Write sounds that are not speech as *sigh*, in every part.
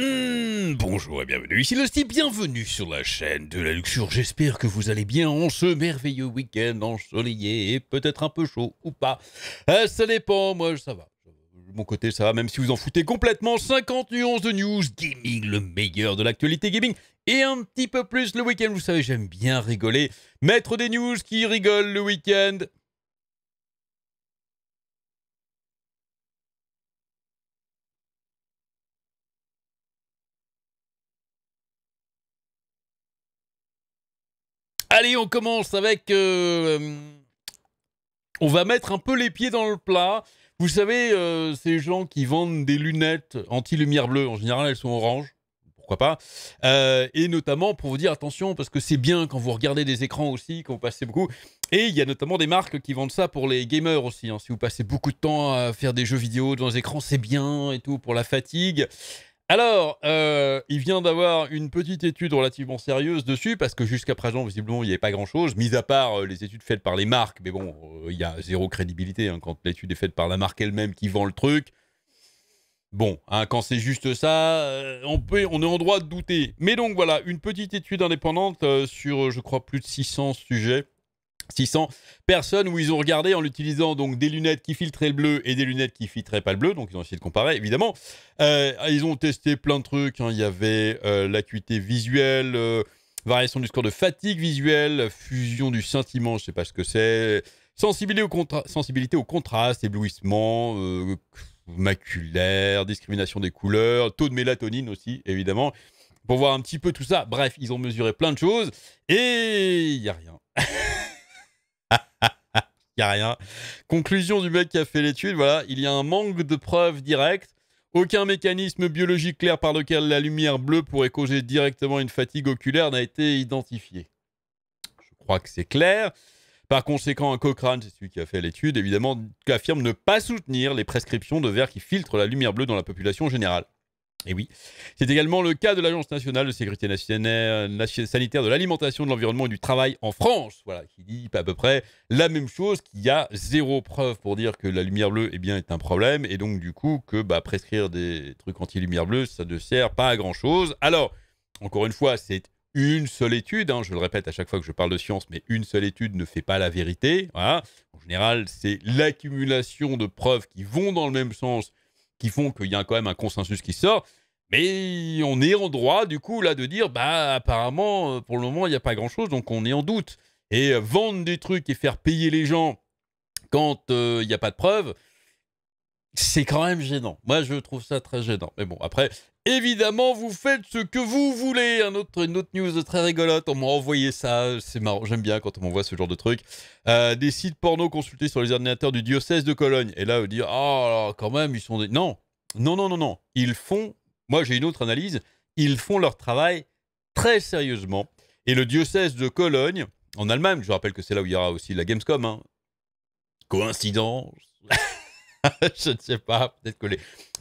Hmm, bonjour et bienvenue, ici style. bienvenue sur la chaîne de la luxure, j'espère que vous allez bien en ce merveilleux week-end ensoleillé et peut-être un peu chaud ou pas, euh, ça dépend, moi ça va, de mon côté ça va, même si vous en foutez complètement, 50 nuances de news, gaming, le meilleur de l'actualité gaming, et un petit peu plus le week-end, vous savez j'aime bien rigoler, mettre des news qui rigolent le week-end, Allez, on commence avec... Euh, on va mettre un peu les pieds dans le plat. Vous savez, euh, ces gens qui vendent des lunettes anti-lumière bleue, en général, elles sont oranges. Pourquoi pas euh, Et notamment pour vous dire attention, parce que c'est bien quand vous regardez des écrans aussi, quand vous passez beaucoup. Et il y a notamment des marques qui vendent ça pour les gamers aussi. Hein. Si vous passez beaucoup de temps à faire des jeux vidéo devant les écrans, c'est bien et tout pour la fatigue. Alors, euh, il vient d'avoir une petite étude relativement sérieuse dessus, parce que jusqu'à présent, visiblement, il n'y avait pas grand-chose, mis à part euh, les études faites par les marques. Mais bon, euh, il y a zéro crédibilité hein, quand l'étude est faite par la marque elle-même qui vend le truc. Bon, hein, quand c'est juste ça, on, peut, on est en droit de douter. Mais donc voilà, une petite étude indépendante sur, je crois, plus de 600 sujets 600 personnes où ils ont regardé en utilisant donc des lunettes qui filtraient le bleu et des lunettes qui filtraient pas le bleu, donc ils ont essayé de comparer évidemment. Euh, ils ont testé plein de trucs, hein. il y avait euh, l'acuité visuelle, euh, variation du score de fatigue visuelle, fusion du sentiment, je sais pas ce que c'est, sensibilité au, sensibilité au contraste, éblouissement, maculaire, discrimination des couleurs, taux de mélatonine aussi évidemment pour voir un petit peu tout ça. Bref, ils ont mesuré plein de choses et il n'y a rien. *laughs* Il *laughs* a rien. Conclusion du mec qui a fait l'étude, voilà, il y a un manque de preuves directes. Aucun mécanisme biologique clair par lequel la lumière bleue pourrait causer directement une fatigue oculaire n'a été identifié. Je crois que c'est clair. Par conséquent, un Cochrane, c'est celui qui a fait l'étude, évidemment, affirme ne pas soutenir les prescriptions de verres qui filtrent la lumière bleue dans la population générale. Et eh oui, c'est également le cas de l'Agence nationale de sécurité sanitaire de l'alimentation, de l'environnement et du travail en France, voilà, qui dit à peu près la même chose, qu'il y a zéro preuve pour dire que la lumière bleue est eh bien, est un problème, et donc du coup que bah, prescrire des trucs anti-lumière bleue, ça ne sert pas à grand-chose. Alors, encore une fois, c'est une seule étude, hein. je le répète à chaque fois que je parle de science, mais une seule étude ne fait pas la vérité. Voilà. Hein. En général, c'est l'accumulation de preuves qui vont dans le même sens qui font qu'il y a quand même un consensus qui sort. Mais on est en droit, du coup, là, de dire, bah, apparemment, euh, pour le moment, il n'y a pas grand-chose, donc on est en doute. Et euh, vendre des trucs et faire payer les gens quand euh, il n'y a pas de preuves, c'est quand même gênant. Moi, je trouve ça très gênant. Mais bon, après, évidemment, vous faites ce que vous voulez. Un autre, une autre news très rigolote, on m'a envoyé ça. C'est marrant, j'aime bien quand on m'envoie ce genre de truc. Euh, des sites porno consultés sur les ordinateurs du diocèse de Cologne. Et là, on dit, ah, quand même, ils sont des... Non, non, non, non, non. Ils font, moi j'ai une autre analyse, ils font leur travail très sérieusement. Et le diocèse de Cologne, en Allemagne, je rappelle que c'est là où il y aura aussi la Gamescom, hein. coïncidence *laughs* *laughs* je ne sais pas, peut-être que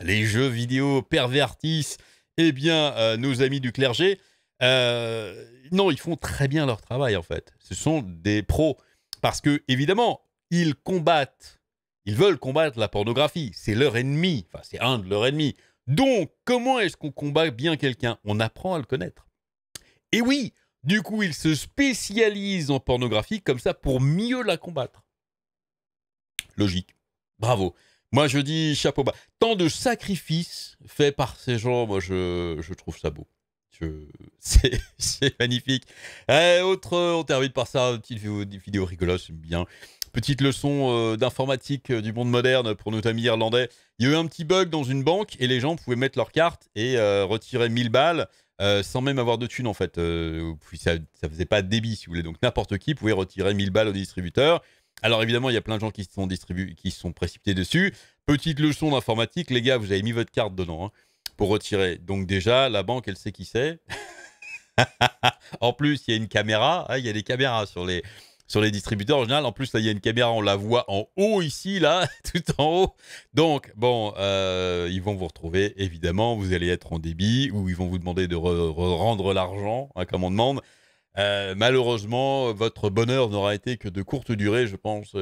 les, jeux vidéo pervertissent eh bien, euh, nos amis du clergé. Euh, non, ils font très bien leur travail, en fait. Ce sont des pros. Parce que, évidemment, ils combattent, ils veulent combattre la pornographie. C'est leur ennemi. Enfin, c'est un de leurs ennemis. Donc, comment est-ce qu'on combat bien quelqu'un On apprend à le connaître. Et oui, du coup, ils se spécialisent en pornographie comme ça pour mieux la combattre. Logique. Bravo. Moi, je dis chapeau bas. Tant de sacrifices faits par ces gens, moi, je, trouve ça beau. *laughs* C'est magnifique. Eh, autre, on termine par ça, une petite vidéo, une bien. Petite leçon euh, d'informatique euh, du monde moderne pour nos amis irlandais. Il y a eu un petit bug dans une banque et les gens pouvaient mettre leur carte et euh, retirer 1000 balles sans même avoir de thunes en fait. puis ça ne faisait pas de débit si vous voulez. Donc n'importe qui pouvait retirer 1000 balles au distributeur. Alors évidemment, il y a plein de gens qui se sont, qui sont précipités dessus. Petite leçon d'informatique, les gars, vous avez mis votre carte dedans hein, pour retirer. Donc déjà, la banque, elle sait qui c'est. *laughs* en plus, il y a une caméra. Hein, il y a des caméras sur les, sur les distributeurs en général. En plus, il y a une caméra, on la voit en haut ici, là, *laughs* tout en haut. Donc, bon, euh, ils vont vous retrouver, évidemment. Vous allez être en débit ou ils vont vous demander de rendre l'argent, hein, comme on demande. Euh, malheureusement, votre bonheur n'aura été que de courte durée, je pense.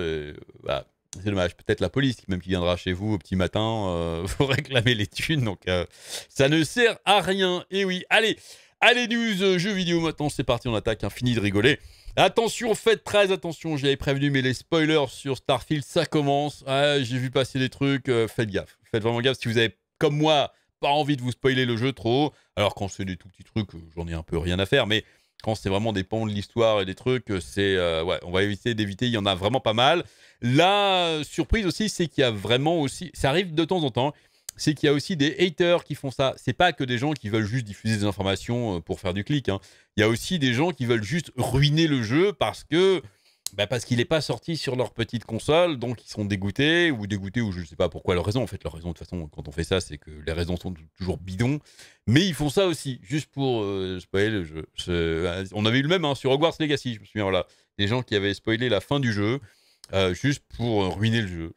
Bah, c'est dommage. Peut-être la police même qui viendra chez vous au petit matin euh, *laughs* vous réclamer les thunes. Donc euh, ça ne sert à rien. Et eh oui, allez, allez news, jeux vidéo maintenant, c'est parti, on attaque, infinie hein, fini de rigoler. Attention, faites très attention, j'avais prévenu, mais les spoilers sur Starfield, ça commence. Ah, j'ai vu passer des trucs, faites gaffe. Faites vraiment gaffe si vous avez, comme moi, pas envie de vous spoiler le jeu trop. Alors quand c'est des tout petits trucs, j'en ai un peu rien à faire, mais quand c'est vraiment des de l'histoire et des trucs, euh, c'est euh, ouais, on va éviter d'éviter. Il y en a vraiment pas mal. La surprise aussi, c'est qu'il y a vraiment aussi, ça arrive de temps en temps, c'est qu'il y a aussi des haters qui font ça. C'est pas que des gens qui veulent juste diffuser des informations euh, pour faire du clic. Hein. Il y a aussi des gens qui veulent juste ruiner le jeu parce que bah, parce qu'il n'est pas sorti sur leur petite console, donc ils sont dégoûtés, ou dégoûtés, ou je ne sais pas pourquoi leur raison. En fait, leur raison, de toute façon, quand on fait ça, c'est que les raisons sont toujours bidons. Mais ils font ça aussi, juste pour euh, spoiler le jeu. Euh, on avait eu le même hein, sur Hogwarts Legacy, je me souviens, voilà. Des gens qui avaient spoilé la fin du jeu, euh, juste pour ruiner le jeu.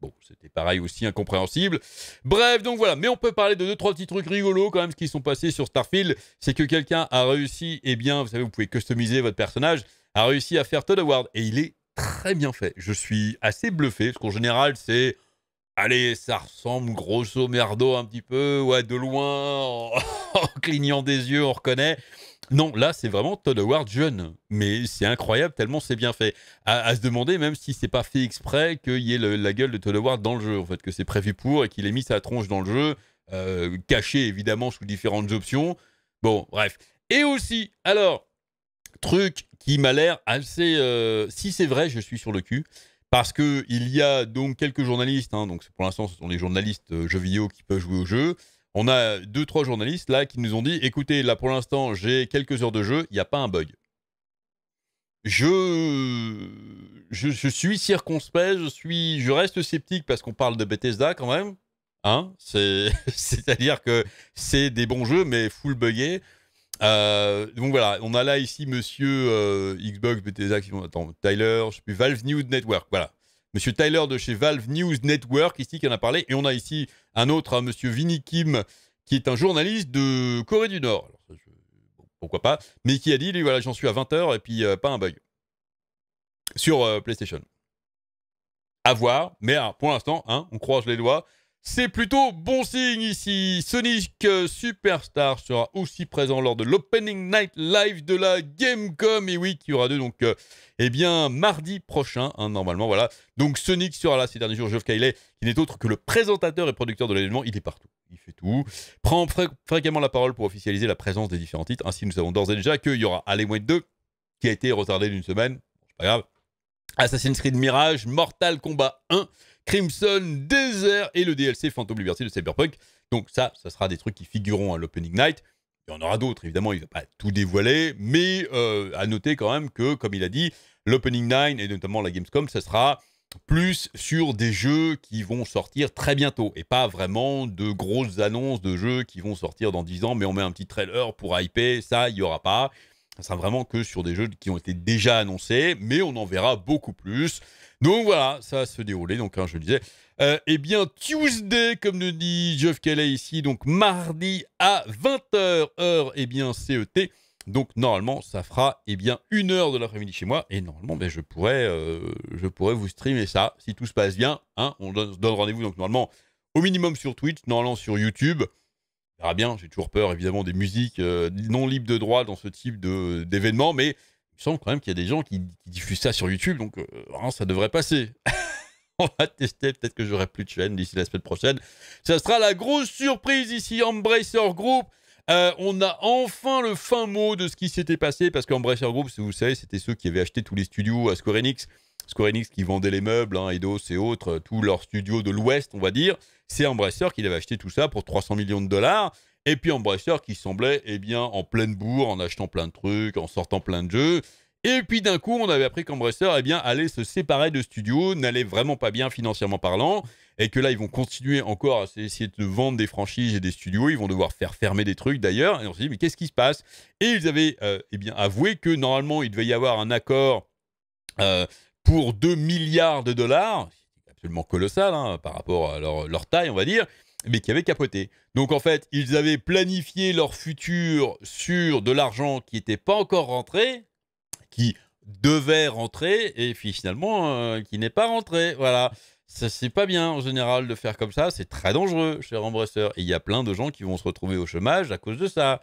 bon, c'était pareil aussi incompréhensible. Bref, donc voilà, mais on peut parler de deux trois petits trucs rigolos quand même ce qui sont passés sur Starfield, c'est que quelqu'un a réussi et eh bien, vous savez, vous pouvez customiser votre personnage a réussi à faire Todd Howard. Et il est très bien fait. Je suis assez bluffé, parce qu'en général, c'est... Allez, ça ressemble grosso merdo un petit peu, ouais, de loin, en, *laughs* clignant des yeux, on reconnaît. Non, là, c'est vraiment Todd Howard jeune. Mais c'est incroyable tellement c'est bien fait. À, se demander, même si c'est pas fait exprès, qu'il y ait la gueule de Todd Howard dans le jeu, en fait, que c'est prévu pour et qu'il ait mis sa tronche dans le jeu, euh, caché évidemment sous différentes options. Bon, bref. Et aussi, alors, truc qui m'a l'air assez... Euh, si c'est vrai, je suis sur le cul. Parce que il y a donc quelques journalistes, hein, donc pour l'instant ce sont les journalistes euh, jeux vidéo qui peuvent jouer au jeu. On a deux, trois journalistes là qui nous ont dit, écoutez, là pour l'instant j'ai quelques heures de jeu, il n'y a pas un bug. Je... je, suis circonspect, je, suis, je reste sceptique parce qu'on parle de Bethesda quand même. Hein *laughs* C'est-à-dire que c'est des bons jeux, mais full buggés. Euh, donc voilà, on a là ici monsieur euh, Xbox, BTSA, attends, Tyler, je sais plus, Valve News Network, voilà. Monsieur Tyler de chez Valve News Network, ici, qui en a parlé. Et on a ici un autre, hein, monsieur Vinny Kim, qui est un journaliste de Corée du Nord. pourquoi pas Mais qui a dit, lui, voilà, j'en suis à 20h et puis euh, pas un bug. Sur PlayStation. À voir, mais pour l'instant, hein, on croise les doigts. C'est plutôt bon signe ici. Sonic euh, Superstar sera aussi présent lors de l'Opening Night Live de la Gamecom. Et oui, y aura deux. Donc, euh, eh bien, mardi prochain, hein, normalement, voilà. Donc, Sonic sera là ces derniers jours. Geoff Kiley, qui n'est autre que le présentateur et producteur de l'événement, il est partout. Il fait tout. Prend fréquemment la parole pour officialiser la présence des différents titres. Ainsi, nous savons d'ores et déjà qu'il y aura moins 2, qui a été retardé d'une semaine. pas grave. Assassin's Creed Mirage, Mortal Kombat 1 Crimson Desert et le DLC Phantom Liberty de Cyberpunk. Donc ça, ça sera des trucs qui figureront à l'Opening Night. Il y en aura d'autres, évidemment, il ne va pas tout dévoiler, mais euh, à noter quand même que, comme il a dit, l'Opening Night et notamment la Gamescom, ça sera plus sur des jeux qui vont sortir très bientôt et pas vraiment de grosses annonces de jeux qui vont sortir dans 10 ans, mais on met un petit trailer pour hyper, ça, il n'y aura pas. Ça sera vraiment que sur des jeux qui ont été déjà annoncés, mais on en verra beaucoup plus. Donc voilà, ça va se dérouler. Donc, hein, je disais. Euh, eh bien, Tuesday, comme le dit Geoff Kelly ici, donc mardi à 20h, heure, eh bien, CET. Donc, normalement, ça fera, eh bien, une heure de l'après-midi chez moi. Et normalement, ben, je, pourrais, euh, je pourrais vous streamer ça, si tout se passe bien. Hein, on donne, donne rendez-vous, donc, normalement, au minimum sur Twitch, normalement sur YouTube verra bien. J'ai toujours peur, évidemment, des musiques euh, non libres de droit dans ce type d'événement, mais il me semble quand même qu'il y a des gens qui, diffusent ça sur YouTube, donc euh, hein, ça devrait passer. *laughs* On va tester, peut-être que j'aurai plus de chaîne d'ici la semaine prochaine. Ça sera la grosse surprise ici, Embracer Group. Euh, on a enfin le fin mot de ce qui s'était passé, parce qu'Embracer Group, si vous savez, c'était ceux qui avaient acheté tous les studios à Square Enix. Square Enix qui vendait les meubles, hein, Eidos et autres, euh, tous leurs studios de l'Ouest, on va dire. C'est Embracer qui avait acheté tout ça pour 300 millions de dollars. Et puis Embracer qui semblait, eh bien, en pleine bourre, en achetant plein de trucs, en sortant plein de jeux. Et puis d'un coup, on avait appris qu'Embracer eh bien, allait se séparer de studio, n'allait vraiment pas bien financièrement parlant, et que là, ils vont continuer encore à essayer de vendre des franchises et des studios. Ils vont devoir faire fermer des trucs d'ailleurs. Et on s'est dit, mais qu'est-ce qui se passe Et ils avaient euh, eh bien, avoué que normalement, il devait y avoir un accord euh, pour 2 milliards de dollars, absolument colossal hein, par rapport à leur taille, on va dire mais qui avait capoté. Donc en fait, ils avaient planifié leur futur sur de l'argent qui n'était pas encore rentré, qui devait rentrer et puis finalement euh, qui n'est pas rentré. Voilà. C'est pas bien en général de faire comme ça, c'est très dangereux, cher embrasseur. Et il y a plein de gens qui vont se retrouver au chômage à cause de ça.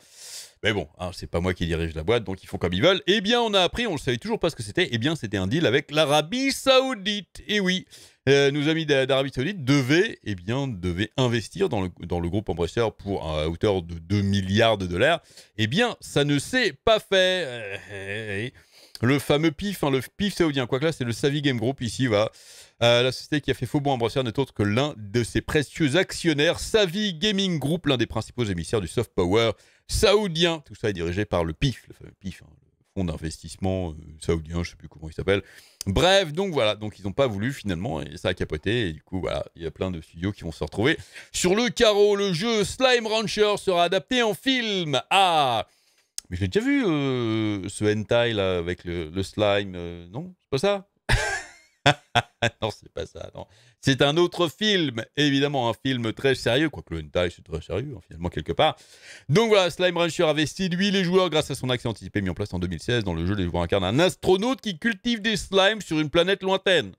Mais bon, hein, c'est pas moi qui dirige la boîte, donc ils font comme ils veulent. Eh bien, on a appris, on le savait toujours pas ce que c'était. Eh bien, c'était un deal avec l'Arabie Saoudite. Et eh oui, euh, nos amis d'Arabie Saoudite devaient, et eh bien, devaient investir dans le, dans le groupe Embrasseur pour à hauteur de 2 milliards de dollars. Eh bien, ça ne s'est pas fait. Euh, le fameux PIF, hein, le PIF saoudien, quoique là c'est le Savi Game Group ici, va. la société qui a fait faux en Bretagne n'est autre que l'un de ses précieux actionnaires, Savi Gaming Group, l'un des principaux émissaires du soft power saoudien. Tout ça est dirigé par le PIF, le fameux PIF, hein, le fonds d'investissement euh, saoudien, je ne sais plus comment il s'appelle. Bref, donc voilà, donc ils n'ont pas voulu finalement et ça a capoté et du coup voilà, il y a plein de studios qui vont se retrouver sur le carreau. Le jeu Slime Rancher sera adapté en film. à. Ah mais j'ai déjà vu euh, ce hentai là avec le, slime. Euh, non, c'est pas ça. *laughs* non, c'est pas ça. Non, c'est un autre film. Évidemment, un film très sérieux. Quoique le hentai, c'est très sérieux hein, finalement quelque part. Donc voilà, Slime Rancher avait séduit les joueurs grâce à son accès anticipé mis en place en 2016 dans le jeu. Les joueurs incarnent un astronaute qui cultive des slimes sur une planète lointaine.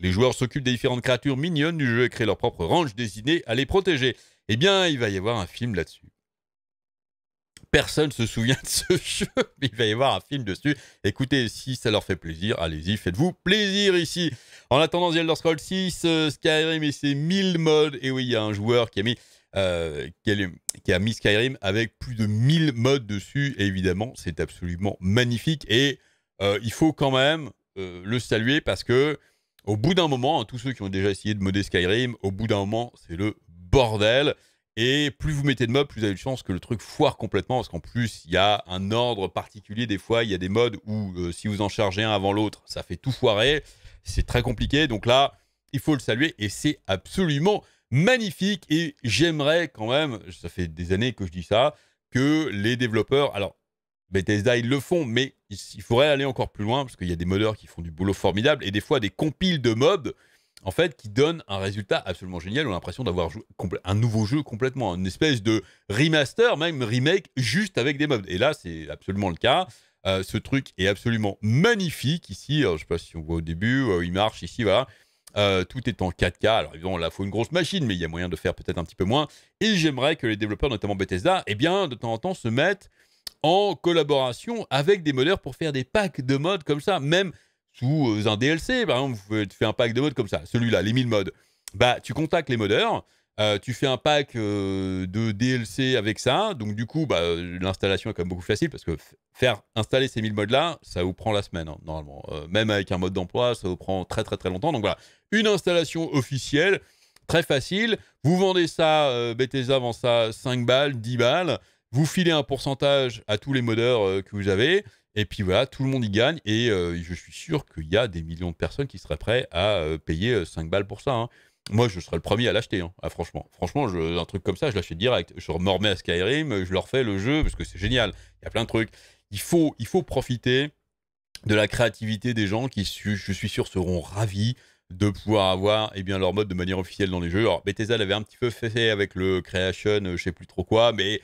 Les joueurs s'occupent des différentes créatures mignonnes du jeu et créent leur propre range désignée à les protéger. Eh bien, il va y avoir un film là-dessus. Personne se souvient de ce *laughs* jeu, il va y avoir un film dessus. Écoutez, si ça leur fait plaisir, allez-y, faites-vous plaisir ici. En attendant The Elder Scrolls 6, euh, Skyrim et ses 1000 modes. Et oui, il y a un joueur qui a mis euh, qui, a mis Skyrim avec plus de 1000 modes dessus. évidemment, c'est absolument magnifique. Et euh, il faut quand même le saluer parce que, au bout d'un moment, hein, tous ceux qui ont déjà essayé de modder Skyrim, au bout d'un moment, c'est le bordel. Et plus vous mettez de mobs, plus vous avez de chance que le truc foire complètement, parce qu'en plus, il y a un ordre particulier. Des fois, il y a des modes où euh, si vous en chargez un avant l'autre, ça fait tout foirer. C'est très compliqué. Donc là, il faut le saluer, et c'est absolument magnifique. Et j'aimerais quand même, ça fait des années que je dis ça, que les développeurs, alors Bethesda, ils le font, mais il faudrait aller encore plus loin, parce qu'il y a des modeurs qui font du boulot formidable, et des fois des compiles de mobs en fait, qui donne un résultat absolument génial. On a l'impression d'avoir un nouveau jeu complètement, une espèce de remaster, même remake, juste avec des mods. Et là, c'est absolument le cas. Euh, ce truc est absolument magnifique ici. je ne sais pas si on voit au début, euh, il marche ici, voilà. Euh, tout est en 4K. Alors évidemment, là, il faut une grosse machine, mais il y a moyen de faire peut-être un petit peu moins. Et j'aimerais que les développeurs, notamment Bethesda, eh bien, de temps en temps, se mettent en collaboration avec des modeurs pour faire des packs de modes comme ça. Même euh, un DLC. Par exemple, faites un pack de modes comme ça, celui-là, les 1000 modes. Bah, tu contactes les modeurs, euh, tu fais un pack euh, de DLC avec ça. Donc, du coup, bah, l'installation est quand même beaucoup facile parce que faire installer ces 1000 modes-là, ça vous prend la semaine, hein, normalement. même avec un mode d'emploi, ça vous prend très, très, très longtemps. Donc, voilà, une installation officielle, très facile. Vous vendez ça, Bethesda vend ça 5 balles, 10 balles. Vous filez un pourcentage à tous les modeurs que vous avez. Et puis voilà, tout le monde y gagne. Et euh, je suis sûr qu'il y a des millions de personnes qui seraient prêts à euh, payer 5 euh, balles pour ça. Hein. Moi, je serais le premier à l'acheter, hein, ah, franchement. Franchement, un truc comme ça, je l'achète direct. Je me remets à Skyrim, je leur fais le jeu, parce que c'est génial. Il y a plein de trucs. Il faut, il faut profiter de la créativité des gens qui, je suis sûr, seront ravis de pouvoir avoir eh bien, leur mode de manière officielle dans les jeux. Alors, Bethesda l'avait un petit peu fait avec le Creation, je ne sais plus trop quoi, mais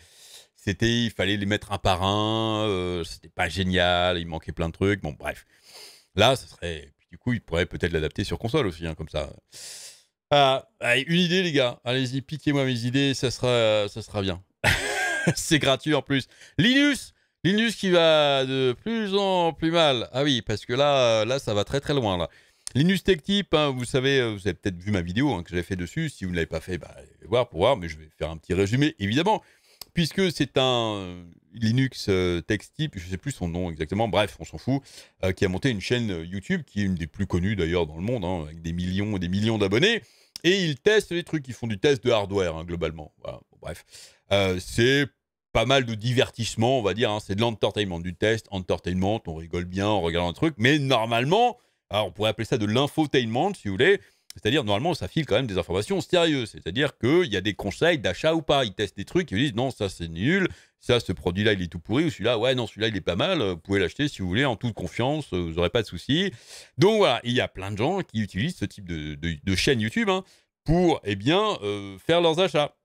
c'était, il fallait les mettre un par un, euh, c'était pas génial, il manquait plein de trucs. Bon, bref. Là, ça serait. Puis, du coup, il pourrait peut-être l'adapter sur console aussi, hein, comme ça. Ah, une idée, les gars. Allez-y, piquez-moi mes idées, ça sera, ça sera bien. *laughs* C'est gratuit en plus. Linus Linus qui va de plus en plus mal. Ah oui, parce que là, là ça va très très loin. Linus Tech Tip, hein, vous savez, euh, vous avez peut-être vu ma vidéo hein, que j'avais fait dessus. Si vous ne l'avez pas fait, bah, allez voir pour voir. Mais je vais faire un petit résumé, évidemment puisque c'est un euh, Linux euh, type, je ne sais plus son nom exactement, bref, on s'en fout, euh, qui a monté une chaîne YouTube, qui est une des plus connues d'ailleurs dans le monde, hein, avec des millions et des millions d'abonnés, et ils testent les trucs, ils font du test de hardware, hein, globalement. bref, c'est pas mal de divertissement, on va dire. Hein. C'est de l'entertainment, du test, entertainment. On rigole bien, en regardant un truc. Mais normalement, on pourrait appeler ça de l'infotainment, si vous voulez. C'est-à-dire, normalement, ça file quand même des informations sérieuses. C'est-à-dire qu'il y a des conseils d'achat ou pas. Ils testent des trucs, ils disent non, ça c'est nul, ça ce produit-là il est tout pourri, ou celui-là, ouais, non, celui-là il est pas mal, vous pouvez l'acheter si vous voulez, en toute confiance, euh, vous n'aurez pas de soucis. Donc voilà, il y a plein de gens qui utilisent ce type de, chaîne YouTube hein, pour, eh bien, euh, faire leurs achats.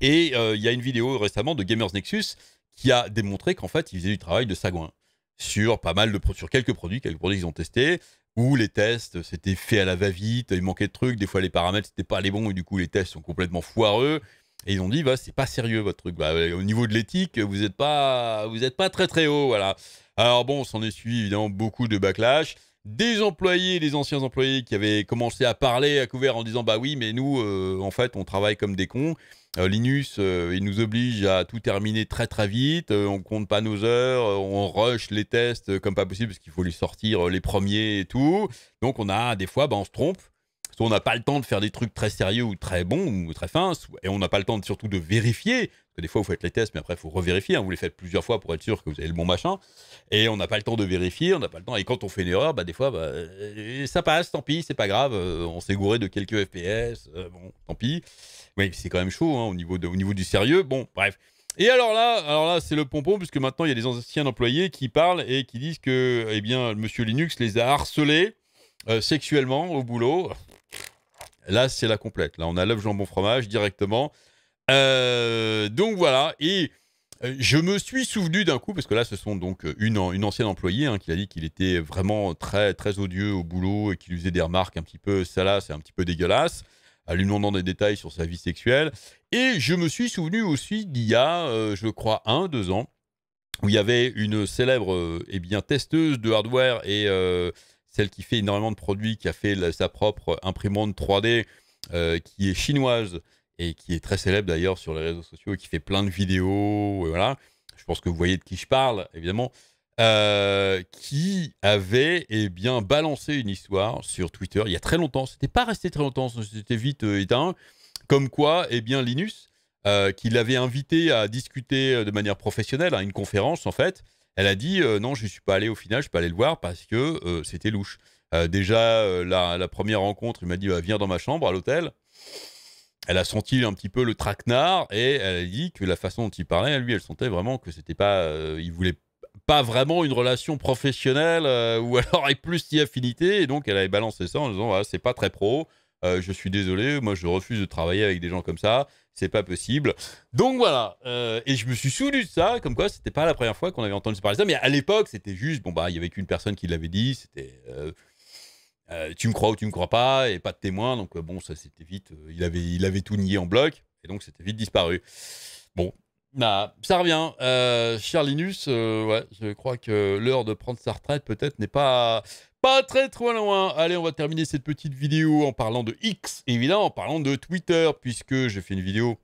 Et euh, il y a une vidéo récemment de Gamers Nexus qui a démontré qu'en fait, ils faisaient du travail de sagouin sur pas mal de sur quelques produits, quelques produits qu'ils ont testés où les tests, c'était fait à la va-vite, il manquait de trucs, des fois les paramètres, c'était pas les bons, et du coup les tests sont complètement foireux. Et ils ont dit, bah, c'est pas sérieux votre truc. Bah, au niveau de l'éthique, vous n'êtes pas, vous êtes pas très très haut. Voilà. Alors bon, on s'en est suivi évidemment beaucoup de backlash des employés, des anciens employés qui avaient commencé à parler à couvert en disant bah oui mais nous euh, en fait on travaille comme des cons. Euh, Linus euh, il nous oblige à tout terminer très très vite, on compte pas nos heures, on rush les tests comme pas possible parce qu'il faut les sortir les premiers et tout. Donc on a des fois bah, on se trompe on n'a pas le temps de faire des trucs très sérieux ou très bons ou très fins, et on n'a pas le temps de, surtout de vérifier, parce que des fois vous faites les tests, mais après il faut revérifier, hein, vous les faites plusieurs fois pour être sûr que vous avez le bon machin, et on n'a pas le temps de vérifier, on n'a pas le temps, et quand on fait une erreur, bah, des fois bah, euh, ça passe, tant pis, c'est pas grave, euh, on s'est gouré de quelques FPS, euh, bon, tant pis. mais c'est quand même chaud hein, au, niveau au niveau du sérieux, bon, bref. Et alors là, alors là, c'est le pompon puisque maintenant il y a des anciens employés qui parlent et qui disent que, eh bien, Monsieur Linux les a harcelés sexuellement au boulot. Là, c'est la complète. Là, on a l'œuf jambon fromage directement. Euh, donc voilà. Et euh, je me suis souvenu d'un coup, parce que là, ce sont donc euh, une, ancienne employée hein, qui a dit qu'il était vraiment très, très odieux au boulot et qu'il faisait des remarques un petit peu salaces et un petit peu dégueulasses, à lui demandant des détails sur sa vie sexuelle. Et je me suis souvenu aussi d'il y a, je crois, un, deux ans, où il y avait une célèbre eh bien, testeuse de hardware et celle qui fait énormément de produits, qui a fait sa propre imprimante 3D, euh, qui est chinoise et qui est très célèbre d'ailleurs sur les réseaux sociaux, qui fait plein de vidéos, voilà. Je pense que vous voyez de qui je parle, évidemment. Euh, qui avait et eh bien balancé une histoire sur Twitter il y a très longtemps. C'était pas resté très longtemps, c'était vite euh, éteint. Comme quoi, et eh bien Linus, qui l'avait invité à discuter de manière professionnelle à une conférence en fait, elle a dit euh, non, je ne suis pas allé au final, je suis pas allé le voir parce que euh, c'était louche. Euh, déjà, la, première rencontre, il m'a dit bah, viens dans ma chambre à l'hôtel. Elle a senti un petit peu le traquenard et elle a dit que la façon dont il parlait, à lui, elle sentait vraiment que c'était pas. il voulait pas vraiment une relation professionnelle *laughs* ou alors avec plus d'affinité. Et donc, elle avait balancé ça en disant ah, c'est pas très pro. Euh, je suis désolé, moi je refuse de travailler avec des gens comme ça, c'est pas possible. Donc voilà, euh, et je me suis soulu de ça, comme quoi c'était pas la première fois qu'on avait entendu parler de ça, mais à l'époque c'était juste, bon bah il y avait qu'une personne qui l'avait dit, c'était euh, tu me crois ou tu me crois pas, et pas de témoin, donc bon ça c'était vite, il, avait, il avait tout nié en bloc, et donc c'était vite disparu. Bon, bah, ça revient. Euh, cher Linus, euh, je crois que l'heure de prendre sa retraite peut-être n'est pas, pas très trop loin. Allez, on va terminer cette petite vidéo en parlant de X, évidemment, en parlant de Twitter, puisque j'ai fait une vidéo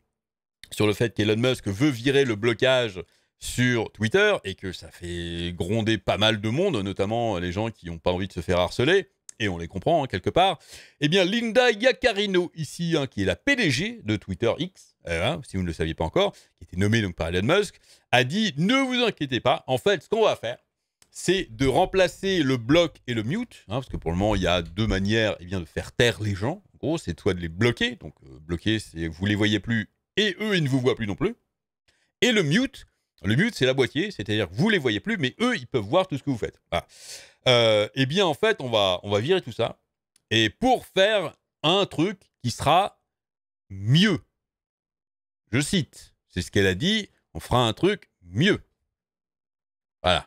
sur le fait qu'Elon Musk veut virer le blocage sur Twitter et que ça fait gronder pas mal de monde, notamment les gens qui n'ont pas envie de se faire harceler et on les comprend hein, quelque part, eh bien Linda Yaccarino, ici, hein, qui est la PDG de Twitter X, euh, hein, si vous ne le saviez pas encore, qui était nommé donc par Elon Musk, a dit ne vous inquiétez pas, en fait, ce qu'on va faire, c'est de remplacer le bloc et le mute, hein, parce que pour le moment, il y a deux manières eh bien, de faire taire les gens. En gros, c'est soit de les bloquer, donc euh, bloquer, c'est vous les voyez plus et eux, ils ne vous voient plus non plus. Et le mute, le mute, c'est la boîtier, c'est-à-dire vous les voyez plus, mais eux, ils peuvent voir tout ce que vous faites. Euh, eh bien, en fait, on va, on va virer tout ça, et pour faire un truc qui sera mieux je cite, c'est ce qu'elle a dit, on fera un truc mieux. Voilà.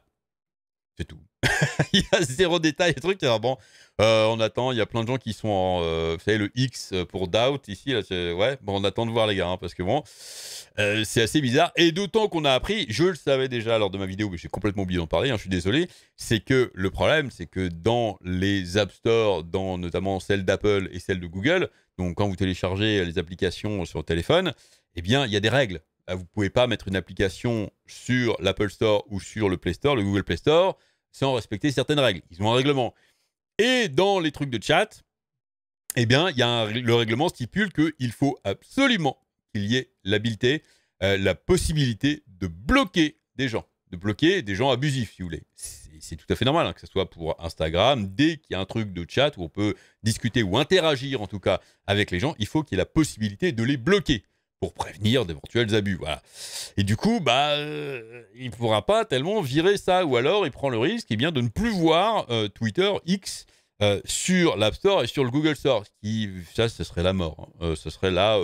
C'est tout. *laughs* il y a zéro détail, le truc. bon, euh, on attend, il y a plein de gens qui sont en. Euh, vous savez, le X euh, pour doubt ici, ouais, bon, on attend de voir les gars, hein, parce que bon, c'est assez bizarre. Et d'autant qu'on a appris, je le savais déjà lors de ma vidéo, mais j'ai complètement oublié d'en parler, hein, je suis désolé, c'est que le problème, c'est que dans les App Store, dans notamment celle d'Apple et celle de Google, donc quand vous téléchargez les applications sur le téléphone, eh bien, il y a des règles. Euh, vous ne pouvez pas mettre une application sur l'Apple Store ou sur le Play Store, le Google Play Store, sans respecter certaines règles. Ils ont un règlement. Et dans les trucs de chat, eh bien, il y a le règlement stipule qu'il faut absolument qu'il y ait l'habileté, euh, la possibilité de bloquer des gens, de bloquer des gens abusifs, si vous voulez. C'est tout à fait normal, hein, que ce soit pour Instagram, dès qu'il y a un truc de chat où on peut discuter ou interagir, en tout cas, avec les gens, il faut qu'il y ait la possibilité de les bloquer pour prévenir d'éventuels abus. Voilà. Et du coup, bah, euh, il ne pourra pas tellement virer ça, ou alors il prend le risque eh bien, de ne plus voir euh, Twitter X euh, sur l'App Store et sur le Google Store. Qui, ça, ce serait la mort. Hein. ce serait là.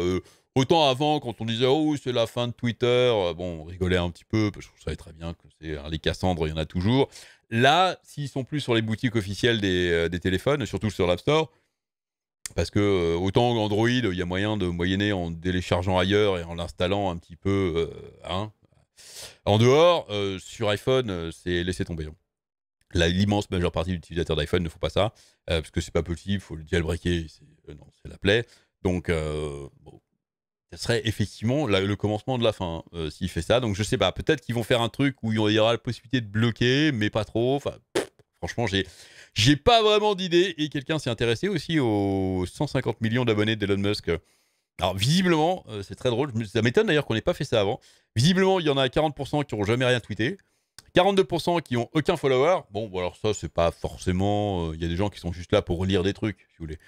Autant avant, quand on disait oh c'est la fin de Twitter, bon on rigolait un petit peu parce qu'on savait très bien que c'est un hein, les Cassandres, il y en a toujours. Là, s'ils sont plus sur les boutiques officielles des, des téléphones, surtout sur l'App Store, parce que euh, autant Android, il y a moyen de moyenner en téléchargeant ailleurs et en l'installant un petit peu euh, hein. en dehors. Euh, sur iPhone, c'est laisser tomber. Hein. L'immense majeure partie des utilisateurs d'iPhone ne font pas ça parce que c'est pas possible, il faut le jailbreaker, c'est non, c'est la plaie. Donc, bon, ça serait effectivement le commencement de la fin s'il fait ça. Donc, je sais pas, peut-être qu'ils vont faire un truc où il y aura la possibilité de bloquer, mais pas trop. Enfin, Franchement, j'ai. pas vraiment d'idée. Et quelqu'un s'est intéressé aussi aux 150 millions d'abonnés d'Elon Musk. Alors, visiblement, euh, c'est très drôle. Ça m'étonne d'ailleurs qu'on n'ait pas fait ça avant. Visiblement, il y en a 40% qui n'ont jamais rien tweeté. 42% qui n'ont aucun follower. Bon, alors ça, c'est pas forcément. Euh, il y a des gens qui sont juste là pour lire des trucs, si vous voulez.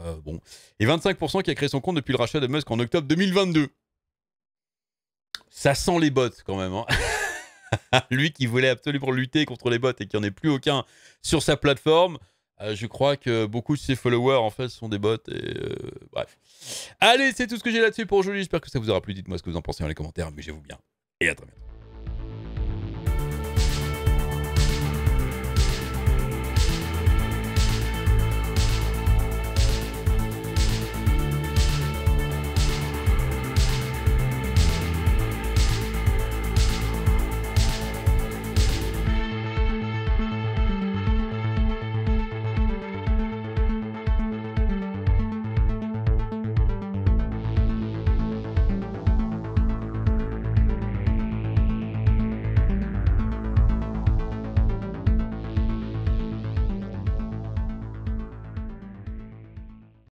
Euh, bon. Et 25% qui a créé son compte depuis le rachat de Musk en octobre 2022. Ça sent les bottes quand même. Hein. *laughs* *laughs* Lui qui voulait absolument lutter contre les bots et qui n'en ait plus aucun sur sa plateforme. Euh, je crois que beaucoup de ses followers, en fait, sont des bots. Et euh, bref. Allez, c'est tout ce que j'ai là-dessus pour aujourd'hui. J'espère que ça vous aura plu. Dites-moi ce que vous en pensez dans les commentaires. je vous bien. Et à très bientôt.